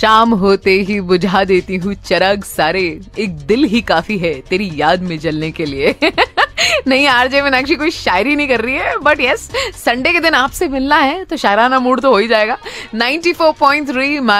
शाम होते ही बुझा देती हूँ चराग सारे एक दिल ही काफी है तेरी याद में जलने के लिए नहीं आरजे मीनाक्षी कोई शायरी नहीं कर रही है बट यस संडे के दिन आपसे मिलना है तो शायराना मूड तो हो ही जाएगा 94.3 फोर पॉइंट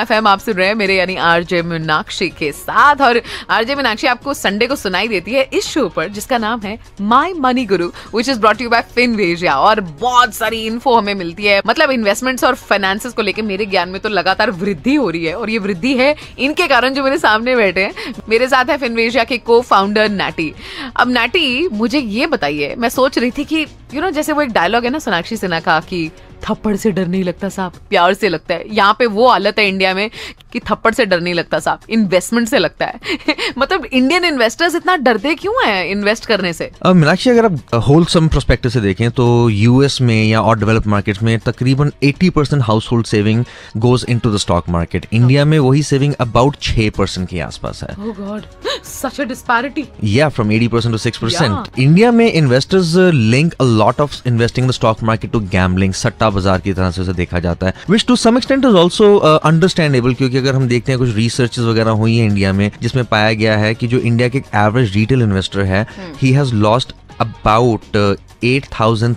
फैम आप सुन रहे हैं मेरे यानी आरजे मीनाक्षी के साथ और आरजे मीनाक्षी आपको संडे को सुनाई देती है इस शो पर जिसका नाम है my money guru which is brought you by Finvasia और बहुत सारी इन्फो हमें मिलती है मतलब इन्वेस्टमेंट्स और फाइनेंस को लेकर मेरे ज्ञान में तो लगातार वृद्धि हो रही है और ये वृद्धि है इनके कारण जो मेरे सामने बैठे हैं मेरे साथ है फिनवेजिया के को फाउंडर नाटी अब नाटी मुझे ये बताइए मैं सोच रही थी कि यू you नो know, जैसे वो एक डायलॉग है ना सोनाक्षी सिन्हा का कि थप्पड़ से डर नहीं लगता साहब प्यार से लगता है यहाँ पे वो हालत है इंडिया में कि थप्पड़ से डर नहीं लगता साहब इन्वेस्टमेंट से लगता है मतलब इंडियन इन्वेस्टर्स इतना डरते क्यों हैं इन्वेस्ट करने से मीनाक्षी अगर आप होल सम प्रोस्पेक्टिव से देखें तो यूएस में या और डेवलप मार्केट में तकरीबन 80 percent household saving goes in the stock market India में वही सेविंग अबाउट छह परसेंट के आसपास है oh God, such a disparity. Yeah, from 80% to 6%. Yeah. India में investors link a lot of investing the stock market to gambling सट्टा बाजार की तरह से उसे देखा जाता है which to some extent is also understandable क्योंकि अगर हम देखते हैं कुछ रिसर्च वगैरह हुई है इंडिया में जिसमें पाया गया है कि जो इंडिया के एवरेज रिटेल इन्वेस्टर है he has lost about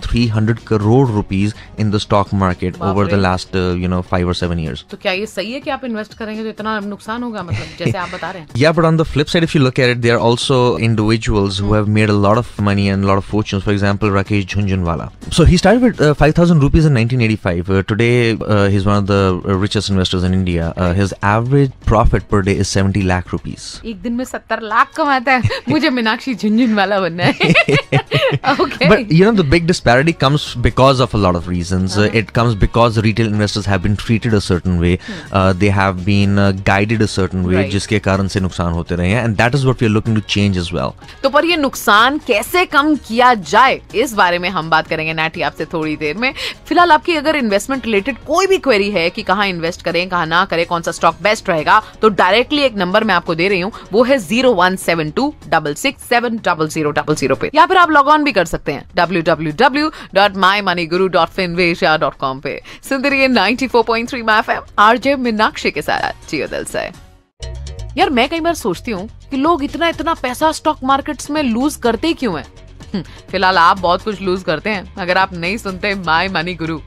three hundred crore rupees in the stock market over the last you know five और सेवन इयर्स तो क्या ये सही है कि आप इन्वेस्ट करेंगे तो इतना नुकसान होगा मतलब जैसे आप बता रहे हैं या but on the flip side if you look at it there also individuals have made a lot of money and lot of fortunes for example Rakesh Jhunjhunwala so he started with 5000 rupees in 1985 today he is one of the richest investors in India his average profit per day is 70 lakh rupees एक दिन में सत्तर लाख कमाता है मुझे मीनाक्षी झुंझुनवाला बनना है okay. But you know, the big disparity comes because of a lot of reasons. Uh-huh. Uh, it comes because retail investors have been treated a certain way. Hmm. Uh, they have been uh, guided a certain way, right. जिसके कारण से नुकसान होते रहे हैं, and that is what we are looking to change as well. तो पर ये नुकसान कैसे कम किया जाए, इस बारे में हम बात करेंगे नाटी आपसे थोड़ी देर में. फिलहाल आपकी अगर इन्वेस्टमेंट रिलेटेड कोई भी क्वेरी है कि कहाँ इन्वेस्ट करें, कहाँ ना करें, कौन सा स्टॉक बेस्ट रहेगा, तो डायरेक्टली एक नंबर मैं आपको दे रही हूँ, वो है zero one seven two double six seven double zero double zero पे या फिर आप लॉग ऑन भी कर सकते हैं W W W dot my money guru dot Finvasia dot com पे सुनते रहिए ninety four point three F M RJ Meenakshi के साथ जियो दिल से यार मैं कई बार सोचती हूँ कि लोग इतना इतना पैसा स्टॉक मार्केट्स में लूज करते क्यों हैं हम्म, फिलहाल आप बहुत कुछ लूज करते हैं अगर आप नहीं सुनते माई मनी गुरु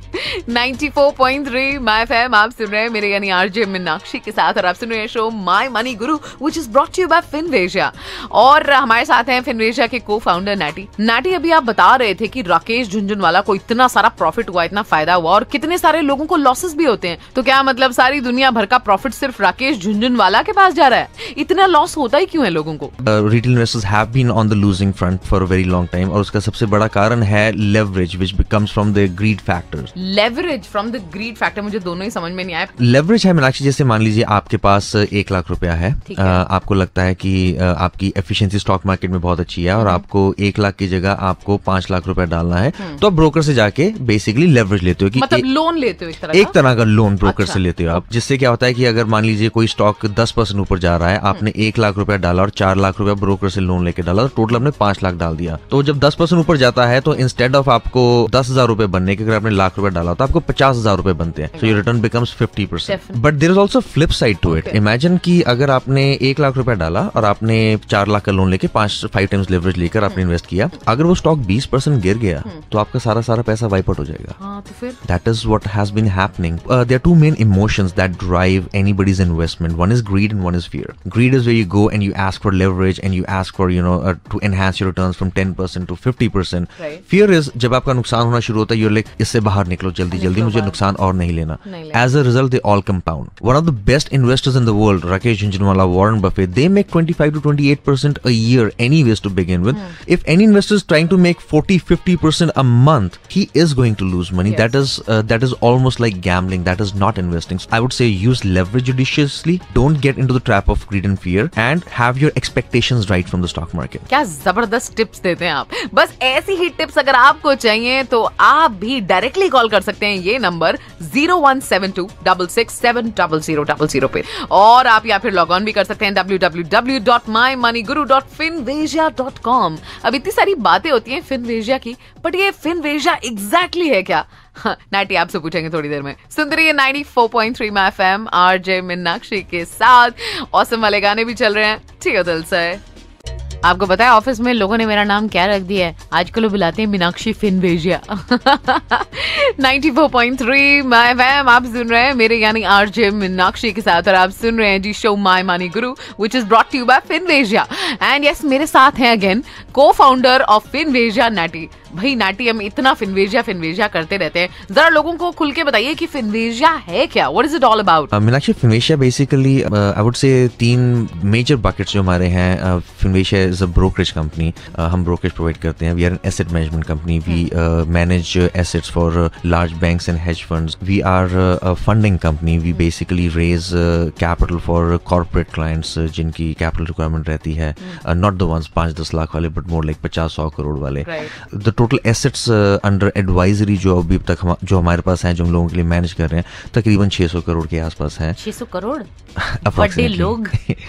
94.3 माय आप सुन रहे हैं मेरे यानी आरजे मीनाक्षी के साथ और आप सुन रहे हैं show my money guru which is brought you by और हमारे साथ हैं फिनवेजा के को फाउंडर नाटी नाटी अभी आप बता रहे थे कि राकेश झुंझुनवाला को इतना सारा प्रॉफिट हुआ इतना फायदा हुआ और कितने सारे लोगों को लॉसेस भी होते हैं तो क्या मतलब सारी दुनिया भर का प्रॉफिट सिर्फ राकेश झुंझुनवाला के पास जा रहा है इतना लॉस होता ही क्यों है लोगों को retail investors have been on the losing front for a very long time और उसका सबसे बड़ा कारण है leverage which becomes from the greed factors leverage from the greed factor मुझे दोनों ही समझ में नहीं आया लेवरेज है मीनाक्षी जैसे मान लीजिए आपके पास एक लाख रुपया है, है। आ, आपको लगता है कि आपकी एफिशिएंसी स्टॉक मार्केट में बहुत अच्छी है और हम्म। आपको एक लाख की जगह आपको पांच लाख रुपया डालना है हम्म। तो आप ब्रोकर से जाके बेसिकली लेवरेज लेते हो कि मतलब लोन लेते हो एक तरह का लोन ब्रोकर अच्छा। से लेते हो आप जिससे क्या होता है कि अगर मान लीजिए कोई स्टॉक दस परसेंट ऊपर जा रहा है हम्म। आपने एक लाख रुपया डाला और चार लाख रुपया ब्रोकर से लोन लेके डाला टोटल तो आपने पांच लाख डाल दिया तो जब दस परसेंट ऊपर जाता है तो इंस्टेड ऑफ आपको दस हजार रुपए बनने के अगर आपने लाख रुपया डाला तो आपको पचास हजार रुपए बनते हैं so your return becomes fifty percent but there is also flip side to it imagine की अगर आपने एक लाख रुपया डाला और आपने चार लाख का लोन लेके पांच फाइव टाइम्स लेवरेज लेकर आपने इन्वेस्ट हम्म। किया अगर वो स्टॉक बीस परसेंट गिर गया हम्म। तो आपका सारा सारा पैसा वाइप आउट हो जाएगा that is what has been happening they are two main emotions that drive anybody's investment one is greed and one is fear greed is way you go and you ask for leverage and you ask for you know to enhance your return from ten percent to fifty percent fear is जब आपका नुकसान होना शुरू होता है you're like इससे बाहर निकलो जल्दी जल्दी जल्दी मुझे नुकसान और नहीं लेना as a result they all compound one of the best investors in the world Rakesh Jhunjhunwala Warren Buffett they make 25 to 28 percent a any to make 40 50 percent a month he is going to lose money that is that is almost like gambling that is not investing I would say use leverage judiciously don't get in the trap of greed and fear and have your expectation right from the stock market क्या जबरदस्त tips देते हैं आप बस ऐसी ही tips अगर आपको चाहिए तो आप भी डायरेक्टली कॉल कर सकते सकते हैं ये number zero one seven two double six seven double zero double zero पे और आप या फिर लॉग ऑन भी कर सकते हैं W W W dot my money guru dot Finvasia dot com अब इतनी सारी बातें होती हैं फिनवेजिया की बट ये फिनवेजिया एग्जैक्टली है क्या हाँ, नाइटी आपसे पूछेंगे थोड़ी देर में सुन रही है ninety four point three F M R J Meenakshi के साथ औसम वाले गाने भी चल रहे हैं ठीक है दिल से आपको पता है ऑफिस में लोगों ने मेरा नाम क्या रख दिया है आजकल वो बुलाते हैं Meenakshi Finvasia 94.3 my FM आप सुन रहे हैं मेरे यानी आरजे मीनाक्षी के साथ और आप सुन रहे हैं जी show my money guru which is brought to you by Finvasia and yes मेरे साथ हैं अगेन को फाउंडर ऑफ फिनवेजिया नाटी भाई नाटी हम इतना फिनवेजिया फिनवेजिया करते रहते हैं जरा लोगों को खुल के बताइए कि फिनवेजिया है क्या what is it all about Meenakshi Finvasia basically I would say तीन मेजर बकेट्स जो हमारे हैं Finvasia is a brokerage company हम ब्रोकरेज प्रोवाइड करते हैं we are an asset management company we manage assets for large banks and hedge funds. We are uh, a funding company. We basically raise uh, capital for uh, corporate clients uh, jinki capital requirement rehti hai. Mm. Uh, Not the ones 5-10 lakh wale, but more like 50-100 crore wale. Right. The total assets uh, under advisory jo abhi तक हम जो हमारे पास हैं जो हम लोगों के लिए मैनेज कर रहे हैं तकरीबन 600 ke aas paas हैं 600 crore? करोड़ बड़े log.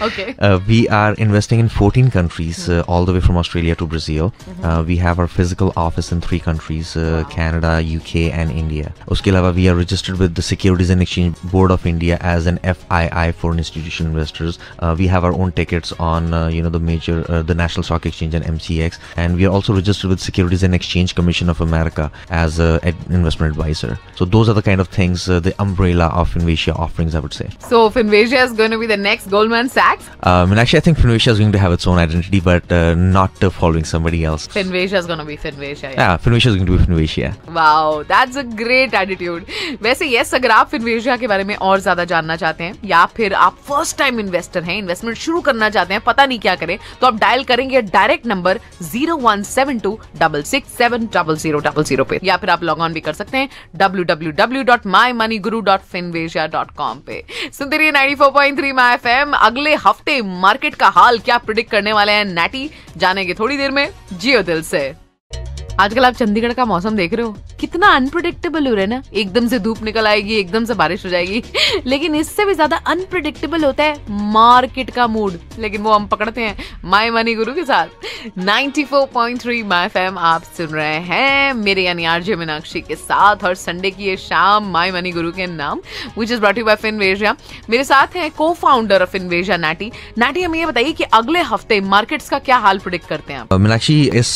okay Uh, we are investing in 14 countries mm. uh, all the way from Australia to Brazil Mm-hmm. uh, we have our physical office in three countries uh, wow. Canada UK and and India. उसके अलावा we are registered with the Securities and Exchange Board of India as an FII foreign institutional investors. Uh, we have our own tickets on uh, you know the major uh, the National Stock Exchange and MCX, and we are also registered with Securities and Exchange Commission of America as an investment advisor. So those are the kind of things uh, the umbrella of Finvasia offerings, I would say. So Finvasia is going to be the next Goldman Sachs. Um, and actually, I think Finvasia is going to have its own identity, but uh, not uh, following somebody else. Finvasia is going to be Finvasia. Yeah, yeah Finvasia is going to be Finvasia. Wow, that's a great attitude वैसे yes अगर आप फिनवेशिया के बारे में और ज्यादा जानना चाहते हैं या फिर आप फर्स्ट टाइम इन्वेस्टर हैं इन्वेस्टमेंट शुरू करना चाहते हैं पता नहीं क्या करें तो आप डायल करेंगे direct number zero one seven two double six seven double zero double zero पे या फिर आप लॉग ऑन भी कर सकते हैं W W W dot my money guru dot Finvasia dot com पे सुनते रहिए ninety four point three my F M अगले हफ्ते मार्केट का हाल क्या प्रिडिक्ट करने वाले हैं नैटी जानेंगे थोड़ी देर में जियो दिल से आजकल आप चंडीगढ़ का मौसम देख रहे हो कितना अनप्रडिक्टेबल हो रहा है ना एकदम से धूप निकल आएगी एकदम से बारिश हो जाएगी लेकिन इससे भी ज्यादा अनप्रडिक्टेबल होता है मार्केट का मूड लेकिन वो हम पकड़ते हैं माई मनी गुरु के साथ 94.3 माय फैम आप सुन रहे हैं मेरे यानी आरजे मीनाक्षी के साथ और संडे की ये शाम माई मनी गुरु के नाम which is brought you by Finvasia मेरे साथ हैं को फाउंडर ऑफ इनवेजिया नाटी नाटी हमें ये बताइए कि अगले हफ्ते मार्केट्स का क्या हाल प्रोडिक्ट करते हैं मीनाक्षी इस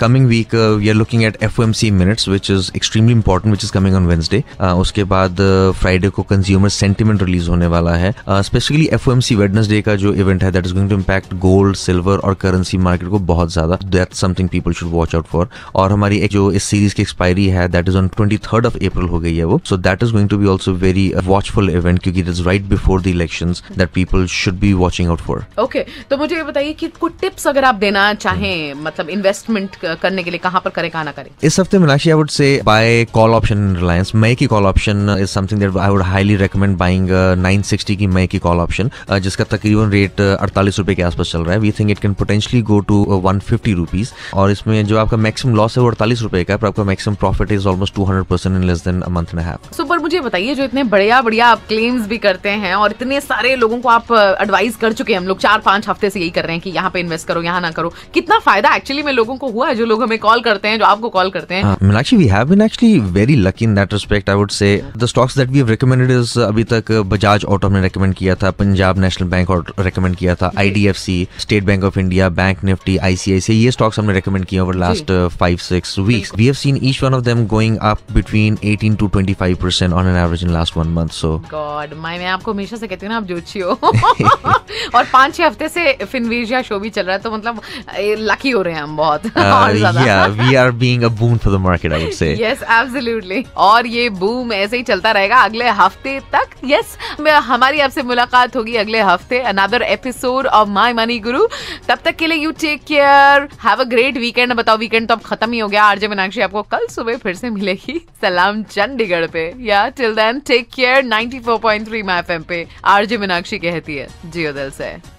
coming week we are looking at F minutes which is extremely important which is coming on Wednesday उसके बाद फ्राइडे को कंज्यूमर सेंटिमेंट रिलीज होने वाला है specifically F M C Wednesday का जो इवेंट है that is going to impact gold silver और करेंसी मार्केट को बहुत ज्यादा that something people should watch out for और हमारी जो इस सीरीज की एक्सपायरी है that is on twenty third of April हो गई है वो so that is going to be also very watchful event क्योंकि it is right before the election that people should be watching out for okay तो मुझे ये बताइए कि कुछ टिप्स अगर आप देना चाहें मतलब इन्वेस्टमेंट uh, करने के लिए कहाँ कहाँ पर करें कहाँ ना करें इस हफ्ते Meenakshi I would say buy call option Reliance मई की call option is something that I would highly recommend buying 960 की मई की कॉल ऑप्शन जिसका तकरीबन रेट uh, अड़तालीस रुपए के आसपास चल रहा है we think it can potentially go to one fifty rupees और इसमें जो आपका मैक्सिमम लॉस है वो अड़तालीस रुपए का पर आपका maximum profit is almost two hundred percent in less than month and half super मुझे बताइए जो इतने बढ़िया बढ़िया आप क्लेम्स भी करते हैं और इतने सारे लोगों को आप एडवाइस uh, कर चुके हैं हम लोग चार पांच हफ्ते से यही कर रहे हैं कि यहाँ पे इन्वेस्ट करो यहाँ ना करो कितना फायदा एक्चुअली में लोगों को हुआ है जो लोग हमें कॉल करते हैं जो आपको कॉल करते हैं हाँ, Meenakshi we have been actually very lucky in that respect I would say the stocks that we have recommended is अभी तक बजाज ऑटो ने रिकमेंड किया था पंजाब नेशनल बैंक और रिकमेंड किया था IDFC state bank of India bank Nifty ICICI ये stocks हमने रिकमेंड किए over last 5 6 weeks we have seen each one of them going up between 18 to 25% on an average in last 1 month so God my मैं आपको हमेशा से कहती हूं ना आप जोशी हो और पांच छह हफ्ते से फिनवेजिया शो भी चल रहा है तो मतलब लकी हो रहे हैं हम बहुत uh, और ज्यादा या we are being a boom for the market I would say yes absolutely और ये बूम ऐसे ही चलता रहेगा अगले हफ्ते तक यस yes, हमारी आपसे मुलाकात होगी अगले हफ्ते another episode of my money guru तब तक के लिए you take care have a great weekend बताओ वीकेंड तो अब खत्म ही हो गया आरजे मीनाक्षी आपको कल सुबह फिर से मिलेगी सलाम चंडीगढ़ पे या till then take care 94.3 four point three पे आरजे मीनाक्षी कहती है जियो दिल से